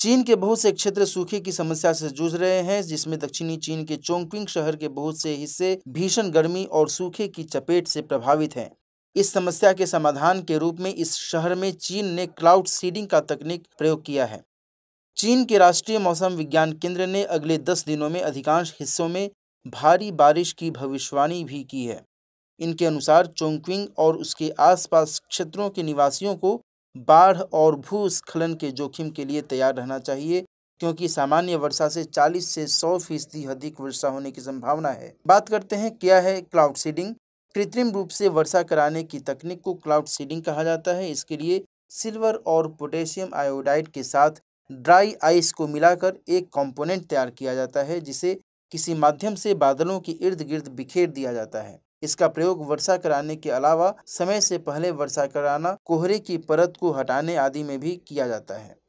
चीन के बहुत से क्षेत्र सूखे की समस्या से जूझ रहे हैं जिसमें दक्षिणी चीन के चोंगपिंग शहर के बहुत से हिस्से भीषण गर्मी और सूखे की चपेट से प्रभावित हैं इस समस्या के समाधान के रूप में इस शहर में चीन ने क्लाउड सीडिंग का तकनीक प्रयोग किया है चीन के राष्ट्रीय मौसम विज्ञान केंद्र ने अगले दस दिनों में अधिकांश हिस्सों में भारी बारिश की भविष्यवाणी भी की है इनके अनुसार चोंगक्विंग और उसके आसपास क्षेत्रों के निवासियों को बाढ़ और भूस्खलन के जोखिम के लिए तैयार रहना चाहिए क्योंकि सामान्य वर्षा से 40 से 100 फीसदी अधिक वर्षा होने की संभावना है बात करते हैं क्या है क्लाउड सीडिंग कृत्रिम रूप से वर्षा कराने की तकनीक को क्लाउड सीडिंग कहा जाता है इसके लिए सिल्वर और पोटेशियम आयोडाइड के साथ ड्राई आइस को मिलाकर एक कंपोनेंट तैयार किया जाता है जिसे किसी माध्यम से बादलों के इर्द गिर्द बिखेर दिया जाता है इसका प्रयोग वर्षा कराने के अलावा समय से पहले वर्षा कराना कोहरे की परत को हटाने आदि में भी किया जाता है